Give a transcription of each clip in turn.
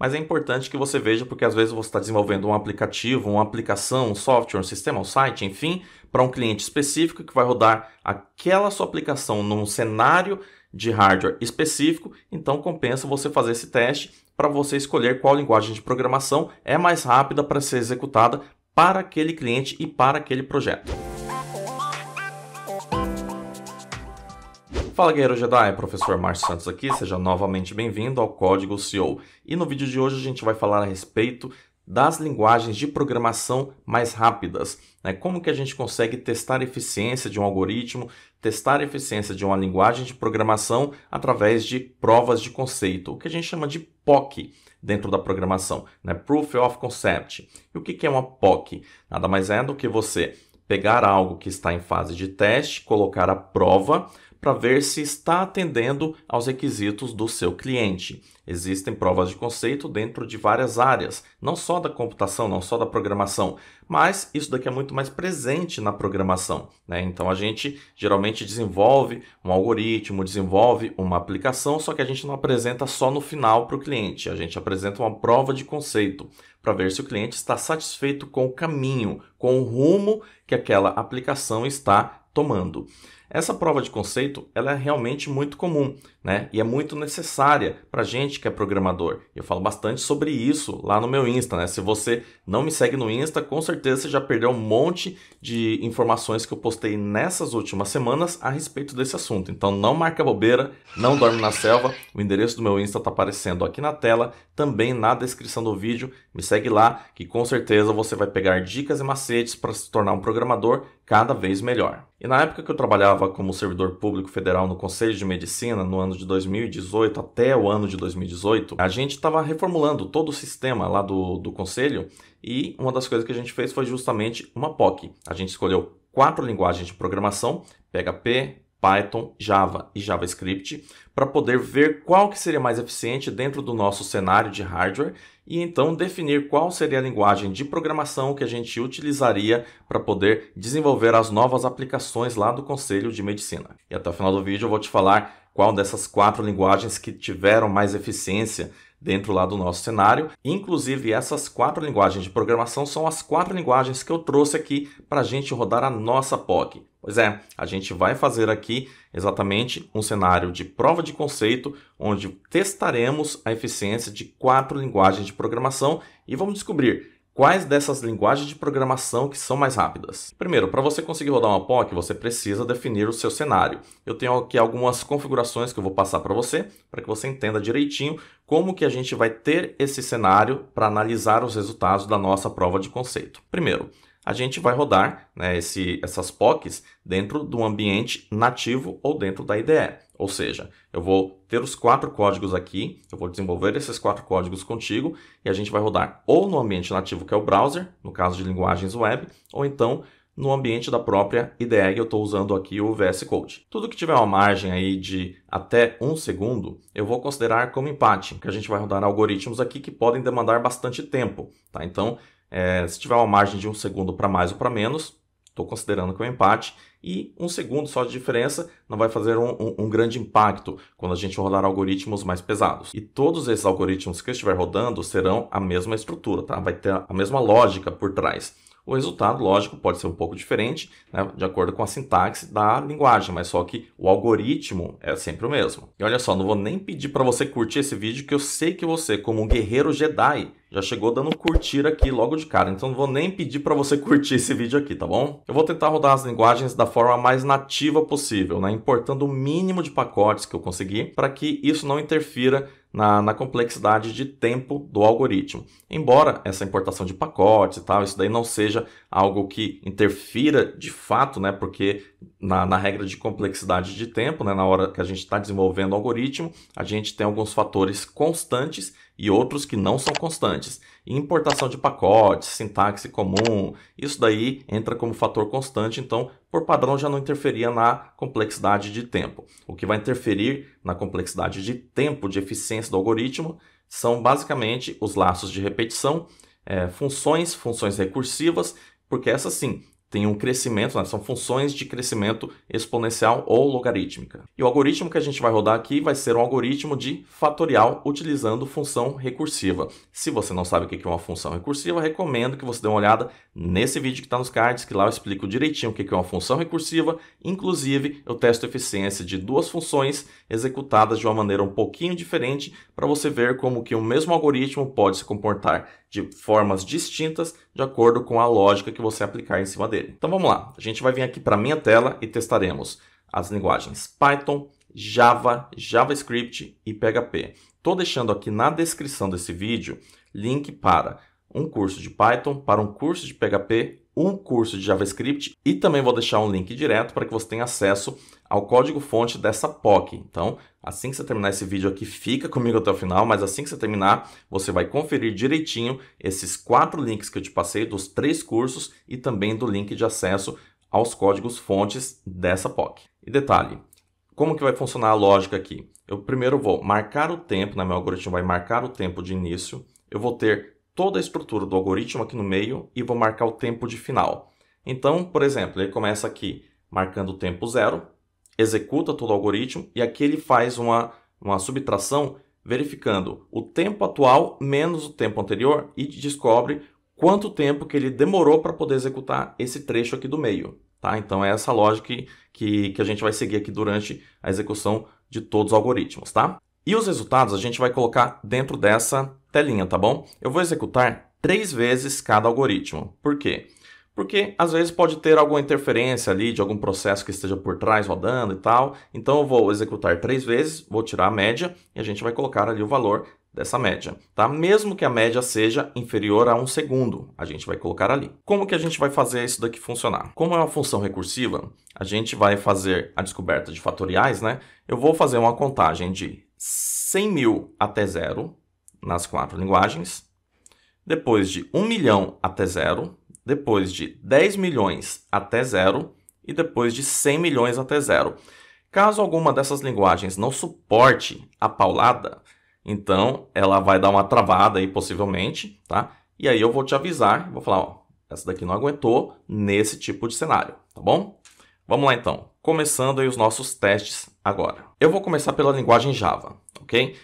mas é importante que você veja porque às vezes você está desenvolvendo um aplicativo, uma aplicação, um software, um sistema, um site, enfim, para um cliente específico que vai rodar aquela sua aplicação num cenário de hardware específico, então compensa você fazer esse teste para você escolher qual linguagem de programação é mais rápida para ser executada para aquele cliente e para aquele projeto. Fala Guerreiro Jedi, professor Márcio Santos aqui, seja novamente bem-vindo ao Código CEO. E no vídeo de hoje a gente vai falar a respeito das linguagens de programação mais rápidas. Né? Como que a gente consegue testar a eficiência de um algoritmo, testar a eficiência de uma linguagem de programação através de provas de conceito, o que a gente chama de POC dentro da programação, né? Proof of Concept. E o que é uma POC? Nada mais é do que você pegar algo que está em fase de teste, colocar a prova, para ver se está atendendo aos requisitos do seu cliente. Existem provas de conceito dentro de várias áreas, não só da computação, não só da programação, mas isso daqui é muito mais presente na programação. Né? Então a gente geralmente desenvolve um algoritmo, desenvolve uma aplicação, só que a gente não apresenta só no final para o cliente, a gente apresenta uma prova de conceito para ver se o cliente está satisfeito com o caminho, com o rumo que aquela aplicação está tomando. Essa prova de conceito ela é realmente muito comum né? e é muito necessária para gente que é programador. Eu falo bastante sobre isso lá no meu Insta. Né? Se você não me segue no Insta, com certeza você já perdeu um monte de informações que eu postei nessas últimas semanas a respeito desse assunto. Então não marca bobeira, não dorme na selva. O endereço do meu Insta está aparecendo aqui na tela, também na descrição do vídeo. Me segue lá que com certeza você vai pegar dicas e macetes para se tornar um programador cada vez melhor. E na época que eu trabalhava trabalhava como servidor público federal no Conselho de Medicina no ano de 2018 até o ano de 2018, a gente estava reformulando todo o sistema lá do, do Conselho e uma das coisas que a gente fez foi justamente uma POC. A gente escolheu quatro linguagens de programação: PHP, Python, Java e JavaScript para poder ver qual que seria mais eficiente dentro do nosso cenário de hardware e então definir qual seria a linguagem de programação que a gente utilizaria para poder desenvolver as novas aplicações lá do Conselho de Medicina. E até o final do vídeo eu vou te falar qual dessas quatro linguagens que tiveram mais eficiência dentro lá do nosso cenário. Inclusive, essas quatro linguagens de programação são as quatro linguagens que eu trouxe aqui para a gente rodar a nossa POC. Pois é, a gente vai fazer aqui exatamente um cenário de prova de conceito, onde testaremos a eficiência de quatro linguagens de programação e vamos descobrir quais dessas linguagens de programação que são mais rápidas. Primeiro, para você conseguir rodar uma POC, você precisa definir o seu cenário. Eu tenho aqui algumas configurações que eu vou passar para você, para que você entenda direitinho como que a gente vai ter esse cenário para analisar os resultados da nossa prova de conceito. Primeiro, a gente vai rodar né, esse, essas POCs dentro do ambiente nativo ou dentro da IDE. Ou seja, eu vou ter os quatro códigos aqui, eu vou desenvolver esses quatro códigos contigo e a gente vai rodar ou no ambiente nativo, que é o browser, no caso de linguagens web, ou então no ambiente da própria IDE eu estou usando aqui o VS Code. Tudo que tiver uma margem aí de até um segundo, eu vou considerar como empate, porque a gente vai rodar algoritmos aqui que podem demandar bastante tempo. Tá? Então, é, se tiver uma margem de um segundo para mais ou para menos, estou considerando que é um empate, e um segundo só de diferença não vai fazer um, um, um, grande impacto quando a gente rodar algoritmos mais pesados. E todos esses algoritmos que eu estiver rodando serão a mesma estrutura, tá? vai ter a mesma lógica por trás o resultado, lógico, pode ser um pouco diferente, né, de acordo com a sintaxe da linguagem, mas só que o algoritmo é sempre o mesmo. E olha só, não vou nem pedir para você curtir esse vídeo, que eu sei que você, como um guerreiro Jedi, já chegou dando curtir aqui logo de cara, então não vou nem pedir para você curtir esse vídeo aqui, tá bom? Eu vou tentar rodar as linguagens da forma mais nativa possível, né? importando o mínimo de pacotes que eu conseguir, para que isso não interfira na, na, complexidade de tempo do algoritmo. Embora essa importação de pacotes e tal, isso daí não seja algo que interfira de fato, né? Porque na, na regra de complexidade de tempo, né? na hora que a gente está desenvolvendo o algoritmo, a gente tem alguns fatores constantes e outros que não são constantes. importação de pacotes, sintaxe comum, isso daí entra como fator constante, então por padrão já não interferia na complexidade de tempo. O que vai interferir na complexidade de tempo de eficiência do algoritmo são basicamente os laços de repetição, é, funções, funções recursivas, porque essas sim tem um crescimento, né? são funções de crescimento exponencial ou logarítmica. E o algoritmo que a gente vai rodar aqui vai ser um algoritmo de fatorial utilizando função recursiva. Se você não sabe o que é uma função recursiva, recomendo que você dê uma olhada nesse vídeo que está nos cards, que lá eu explico direitinho o que é uma função recursiva. Inclusive, eu testo a eficiência de duas funções executadas de uma maneira um pouquinho diferente para você ver como que o mesmo algoritmo pode se comportar de formas distintas de acordo com a lógica que você aplicar em cima dele dele. Então vamos lá, a gente vai vir aqui para a minha tela e testaremos as linguagens Python, Java, JavaScript e PHP. Estou deixando aqui na descrição desse vídeo link para um curso de Python, para um curso de PHP um curso de JavaScript e também vou deixar um link direto para que você tenha acesso ao código-fonte dessa POC. Então, assim que você terminar esse vídeo aqui, fica comigo até o final, mas assim que você terminar, você vai conferir direitinho esses quatro links que eu te passei dos três cursos e também do link de acesso aos códigos-fontes dessa POC. E detalhe, como que vai funcionar a lógica aqui? Eu primeiro vou marcar o tempo, na né, meu algoritmo vai marcar o tempo de início, eu vou ter toda a estrutura do algoritmo aqui no meio e vou marcar o tempo de final. Então, por exemplo, ele começa aqui marcando o tempo zero, executa todo o algoritmo e aqui ele faz uma, uma subtração verificando o tempo atual menos o tempo anterior e descobre quanto tempo que ele demorou para poder executar esse trecho aqui do meio. Tá? Então é essa lógica que, que a gente vai seguir aqui durante a execução de todos os algoritmos. Tá? E os resultados a gente vai colocar dentro dessa telinha, tá bom? Eu vou executar três vezes cada algoritmo. Por quê? Porque às vezes pode ter alguma interferência ali de algum processo que esteja por trás rodando e tal. Então eu vou executar três vezes, vou tirar a média e a gente vai colocar ali o valor dessa média, tá? Mesmo que a média seja inferior a um segundo, a gente vai colocar ali. Como que a gente vai fazer isso daqui funcionar? Como é uma função recursiva, a gente vai fazer a descoberta de fatoriais, né? Eu vou fazer uma contagem de 100 mil até zero, nas quatro linguagens, depois de 1 milhão até zero, depois de 10 milhões até zero e depois de 100 milhões até zero. Caso alguma dessas linguagens não suporte a paulada, então ela vai dar uma travada aí possivelmente, tá? E aí eu vou te avisar, vou falar, ó, essa daqui não aguentou nesse tipo de cenário, tá bom? Vamos lá então, começando aí os nossos testes agora. Eu vou começar pela linguagem Java, ok?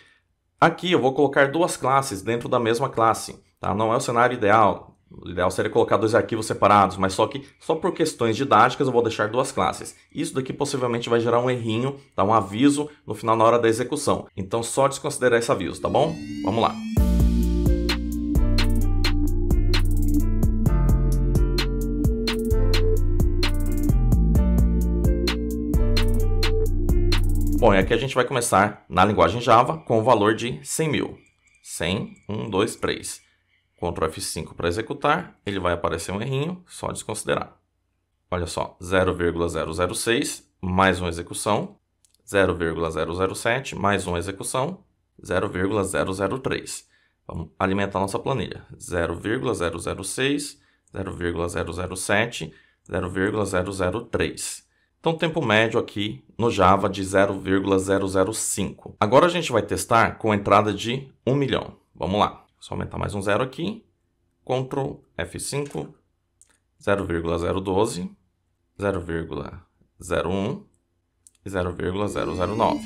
Aqui eu vou colocar duas classes dentro da mesma classe. Tá? Não é o cenário ideal. O ideal seria colocar dois arquivos separados, mas só que só por questões didáticas eu vou deixar duas classes. Isso daqui possivelmente vai gerar um errinho, tá? um aviso no final na hora da execução. Então só desconsiderar esse aviso, tá bom? Vamos lá. Bom, e aqui a gente vai começar na linguagem Java com o valor de 100 mil. 100, 1, 2, 3. Ctrl F5 para executar, ele vai aparecer um errinho, só desconsiderar. Olha só, 0,006 mais uma execução, 0,007 mais uma execução, 0,003. Vamos alimentar nossa planilha. 0,006, 0,007, 0,003. Então, tempo médio aqui no Java de 0,005. Agora a gente vai testar com entrada de 1 milhão. Vamos lá. Só aumentar mais um zero aqui. Ctrl F5, 0,012, 0,01 e 0,009.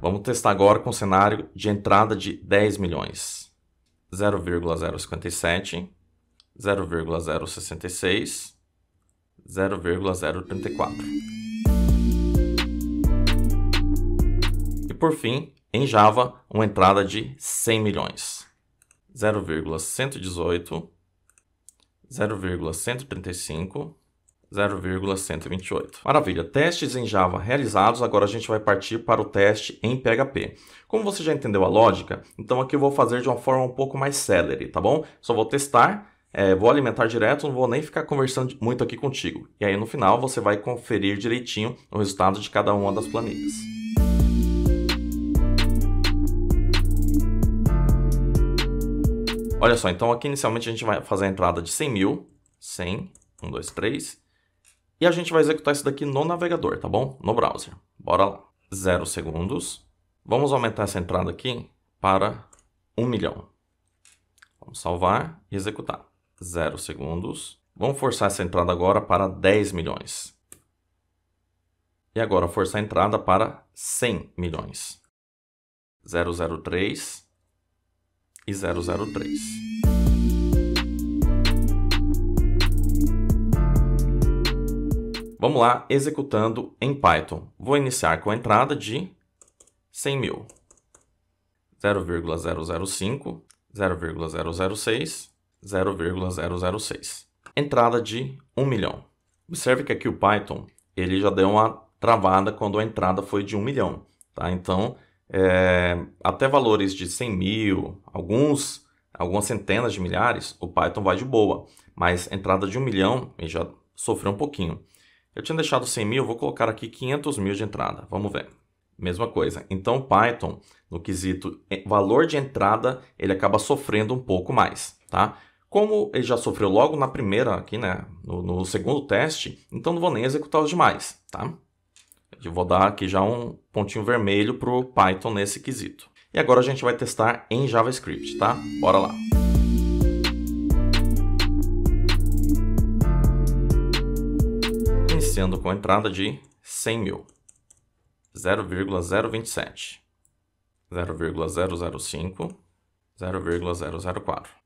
Vamos testar agora com o cenário de entrada de 10 milhões. 0,057, 0,066, 0,034. E por fim, em Java, uma entrada de 100 milhões. 0,118, 0,135, 0,128. Maravilha, testes em Java realizados, agora a gente vai partir para o teste em PHP. Como você já entendeu a lógica, então aqui eu vou fazer de uma forma um pouco mais celere, tá bom? Só vou testar é, vou alimentar direto, não vou nem ficar conversando muito aqui contigo. E aí no final você vai conferir direitinho o resultado de cada uma das planilhas. Olha só, então aqui inicialmente a gente vai fazer a entrada de 100 mil, 100, 1, 2, 3, e a gente vai executar isso daqui no navegador, tá bom? No browser. Bora lá. 0 segundos. Vamos aumentar essa entrada aqui para 1 milhão. Vamos salvar e executar. 0 segundos. Vamos forçar essa entrada agora para 10 milhões. E agora forçar a entrada para 100 milhões. 003 e 003. Vamos lá, executando em Python. Vou iniciar com a entrada de 100 mil. 0,005, 0,006, 0,006. Entrada de 1 milhão. Observe que aqui o Python ele já deu uma travada quando a entrada foi de 1 milhão. Tá? Então, é, até valores de 100 mil, alguns, algumas centenas de milhares, o Python vai de boa. Mas entrada de 1 milhão, ele já sofreu um pouquinho. Eu tinha deixado 100 mil, vou colocar aqui 500 mil de entrada. Vamos ver. Mesma coisa. Então, Python, no quesito é, valor de entrada, ele acaba sofrendo um pouco mais tá? Como ele já sofreu logo na primeira aqui, né, no, no segundo teste, então não vou nem executar os demais, tá? Eu vou dar aqui já um pontinho vermelho para o Python nesse quesito. E agora a gente vai testar em JavaScript, tá? Bora lá! Iniciando com a entrada de 100 mil. 0,027. 0,005. 0,004.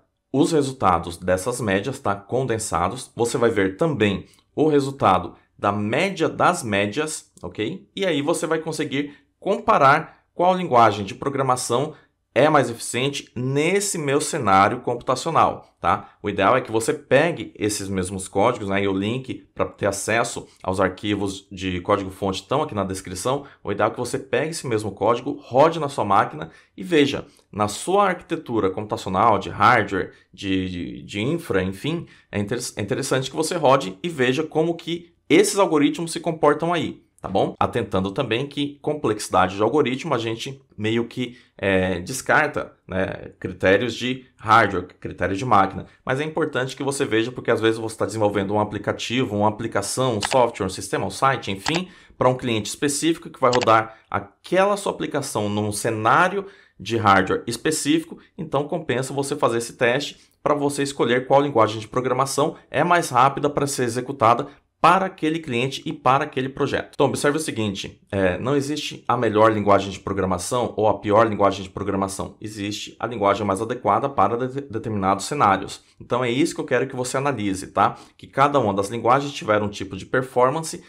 Os resultados dessas médias tá, condensados. Você vai ver também o resultado da média das médias, ok? E aí você vai conseguir comparar qual linguagem de programação é mais eficiente nesse meu cenário computacional, tá? O ideal é que você pegue esses mesmos códigos, né, e o link para ter acesso aos arquivos de código-fonte estão aqui na descrição. O ideal é que você pegue esse mesmo código, rode na sua máquina e veja, na sua arquitetura computacional, de hardware, de, de, de infra, enfim, é, inter é interessante que você rode e veja como que esses algoritmos se comportam aí tá bom? Atentando também que complexidade de algoritmo a gente meio que é, descarta né, critérios de hardware, critérios de máquina. Mas é importante que você veja, porque às vezes você está desenvolvendo um aplicativo, uma aplicação, um software, um sistema, um site, enfim, para um cliente específico que vai rodar aquela sua aplicação num cenário de hardware específico, então compensa você fazer esse teste para você escolher qual linguagem de programação é mais rápida para ser executada para aquele cliente e para aquele projeto. Então, observe o seguinte: é, não existe a melhor linguagem de programação ou a pior linguagem de programação. Existe a linguagem mais adequada para de determinados cenários. Então, é isso que eu quero que você analise, tá? Que cada uma das linguagens tiver um tipo de performance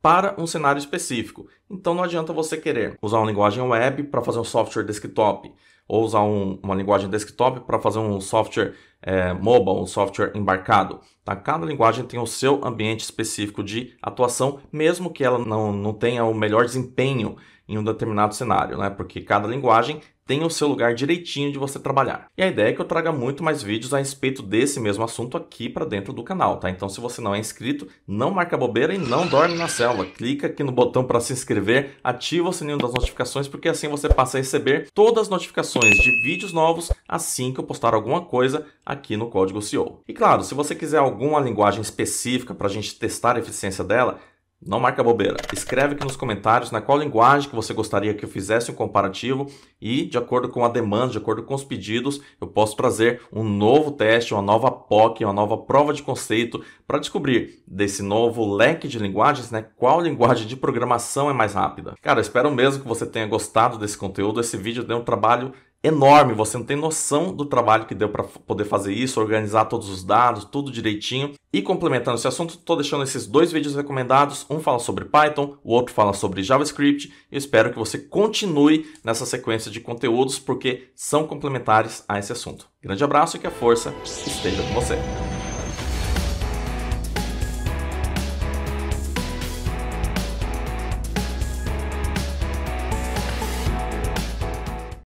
para um cenário específico. Então, não adianta você querer usar uma linguagem web para fazer um software desktop ou usar um, uma linguagem desktop para fazer um software é, mobile, um software embarcado. Tá? Cada linguagem tem o seu ambiente específico de atuação, mesmo que ela não, não tenha o melhor desempenho em um determinado cenário, né? porque cada linguagem tem o seu lugar direitinho de você trabalhar. E a ideia é que eu traga muito mais vídeos a respeito desse mesmo assunto aqui para dentro do canal, tá? Então se você não é inscrito, não marca bobeira e não dorme na selva. Clica aqui no botão para se inscrever, ativa o sininho das notificações, porque assim você passa a receber todas as notificações de vídeos novos assim que eu postar alguma coisa aqui no código SEO. E claro, se você quiser alguma linguagem específica para a gente testar a eficiência dela, não marca bobeira. Escreve aqui nos comentários na qual linguagem que você gostaria que eu fizesse um comparativo e, de acordo com a demanda, de acordo com os pedidos, eu posso trazer um novo teste, uma nova POC, uma nova prova de conceito para descobrir desse novo leque de linguagens, né, qual linguagem de programação é mais rápida. Cara, espero mesmo que você tenha gostado desse conteúdo. Esse vídeo deu um trabalho enorme, você não tem noção do trabalho que deu para poder fazer isso, organizar todos os dados, tudo direitinho. E complementando esse assunto, estou deixando esses dois vídeos recomendados, um fala sobre Python, o outro fala sobre JavaScript. Eu espero que você continue nessa sequência de conteúdos porque são complementares a esse assunto. Grande abraço e que a força esteja com você.